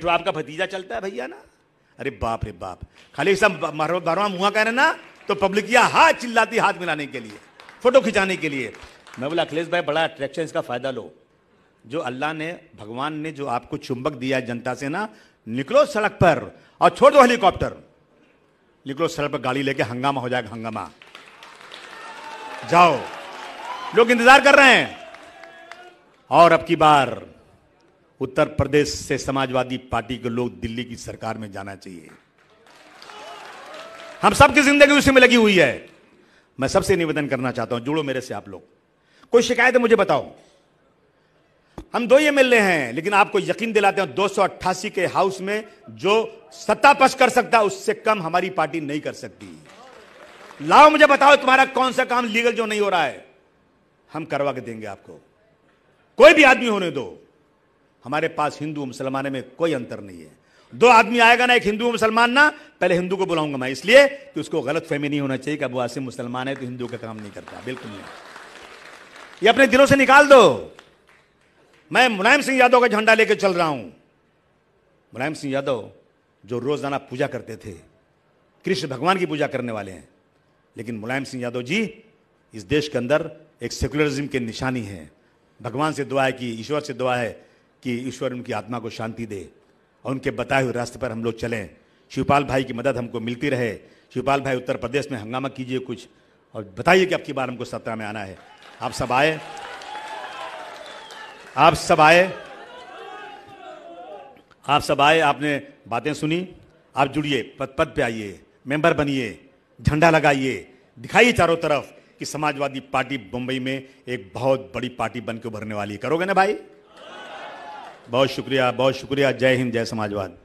जो आपका भतीजा चलता है भैया ना अरे बाप रे बाप खाली सब बारवा मुआ कह रहे ना तो पब्लिक या हाथ चिल्लाती हाथ मिलाने के लिए फोटो खिंचाने के लिए मैं बोला अखिलेश भाई बड़ा अट्रैक्शन इसका फायदा लो जो अल्लाह ने भगवान ने जो आपको चुंबक दिया जनता से ना निकलो सड़क पर और छोड़ दो हेलीकॉप्टर निकलो सड़क पर गाड़ी लेके हंगामा हो जाएगा हंगामा जाओ लोग इंतजार कर रहे हैं और अब की बार उत्तर प्रदेश से समाजवादी पार्टी के लोग दिल्ली की सरकार में जाना चाहिए हम सबकी जिंदगी उसी में लगी हुई है मैं सबसे निवेदन करना चाहता हूं जुड़ो मेरे से आप लोग कोई शिकायत है मुझे बताओ हम दो ही एमएलए हैं लेकिन आपको यकीन दिलाते हैं दो के हाउस में जो सत्ता पक्ष कर सकता उससे कम हमारी पार्टी नहीं कर सकती लाओ मुझे बताओ तुम्हारा कौन सा काम लीगल जो नहीं हो रहा है हम करवा के देंगे आपको कोई भी आदमी होने दो हमारे पास हिंदू मुसलमान में कोई अंतर नहीं है दो आदमी आएगा ना एक हिंदू मुसलमान ना पहले हिंदू को बुलाऊंगा मैं इसलिए कि उसको गलत फहमी नहीं होना चाहिए कि अब आसिम मुसलमान है तो हिंदू का काम नहीं करता बिल्कुल नहीं ये अपने दिलों से निकाल दो मैं मुलायम सिंह यादव का झंडा लेकर चल रहा हूं मुलायम सिंह यादव जो रोजाना पूजा करते थे कृष्ण भगवान की पूजा करने वाले हैं लेकिन मुलायम सिंह यादव जी इस देश के अंदर एक सेकुलरिज्म के निशानी है भगवान से दुआ है कि ईश्वर से दुआ है कि ईश्वर उनकी आत्मा को शांति दे और उनके बताए हुए रास्ते पर हम लोग चलें शिवपाल भाई की मदद हमको मिलती रहे शिवपाल भाई उत्तर प्रदेश में हंगामा कीजिए कुछ और बताइए कि आपकी बार हमको सत्रह में आना है आप सब आए आप सब आए आप सब आए आपने बातें सुनी आप जुड़िए पद पद पे आइए मेंबर बनिए झंडा लगाइए दिखाइए चारों तरफ कि समाजवादी पार्टी मुंबई में एक बहुत बड़ी पार्टी बन के उभरने वाली करोगे ना भाई बहुत शुक्रिया बहुत शुक्रिया जय हिंद जय समाजवाद